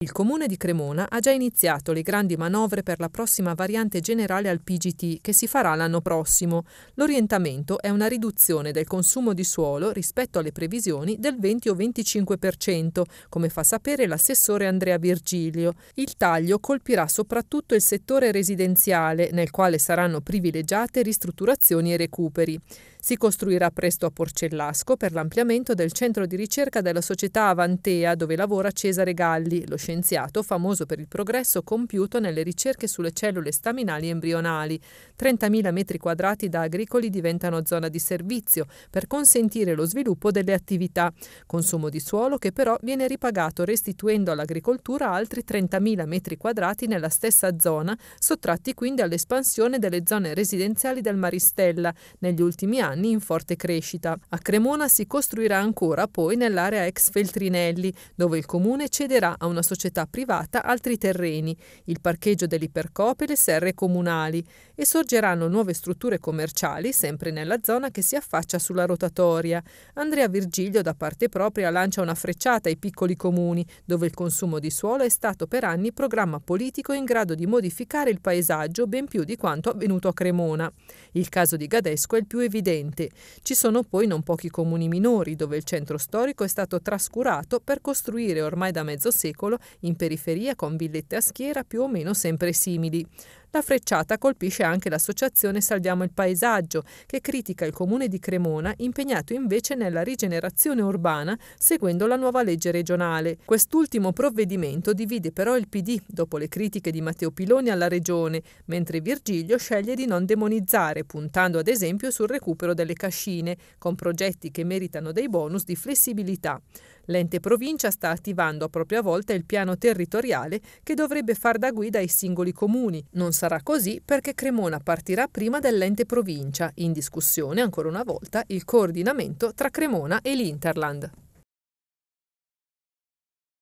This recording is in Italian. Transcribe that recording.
Il comune di Cremona ha già iniziato le grandi manovre per la prossima variante generale al PGT che si farà l'anno prossimo. L'orientamento è una riduzione del consumo di suolo rispetto alle previsioni del 20 o 25%, come fa sapere l'assessore Andrea Virgilio. Il taglio colpirà soprattutto il settore residenziale, nel quale saranno privilegiate ristrutturazioni e recuperi. Si costruirà presto a Porcellasco per l'ampliamento del centro di ricerca della società Avantea, dove lavora Cesare Galli, lo scienziato famoso per il progresso compiuto nelle ricerche sulle cellule staminali embrionali. 30.000 metri quadrati da agricoli diventano zona di servizio per consentire lo sviluppo delle attività, consumo di suolo che però viene ripagato restituendo all'agricoltura altri 30.000 metri quadrati nella stessa zona, sottratti quindi all'espansione delle zone residenziali del Maristella, negli ultimi anni in forte crescita. A Cremona si costruirà ancora poi nell'area ex Feltrinelli, dove il comune cederà a una società società privata altri terreni, il parcheggio dell'ipercope e le serre comunali e sorgeranno nuove strutture commerciali sempre nella zona che si affaccia sulla rotatoria. Andrea Virgilio da parte propria lancia una frecciata ai piccoli comuni, dove il consumo di suolo è stato per anni programma politico in grado di modificare il paesaggio ben più di quanto avvenuto a Cremona. Il caso di Gadesco è il più evidente. Ci sono poi non pochi comuni minori dove il centro storico è stato trascurato per costruire ormai da mezzo secolo in periferia con villette a schiera più o meno sempre simili. La frecciata colpisce anche l'associazione Salviamo il Paesaggio, che critica il comune di Cremona, impegnato invece nella rigenerazione urbana seguendo la nuova legge regionale. Quest'ultimo provvedimento divide però il PD, dopo le critiche di Matteo Piloni alla regione, mentre Virgilio sceglie di non demonizzare, puntando ad esempio sul recupero delle cascine, con progetti che meritano dei bonus di flessibilità. L'ente provincia sta attivando a propria volta il piano territoriale che dovrebbe far da guida ai singoli comuni. Non sarà così perché Cremona partirà prima dell'ente provincia, in discussione ancora una volta il coordinamento tra Cremona e l'Interland.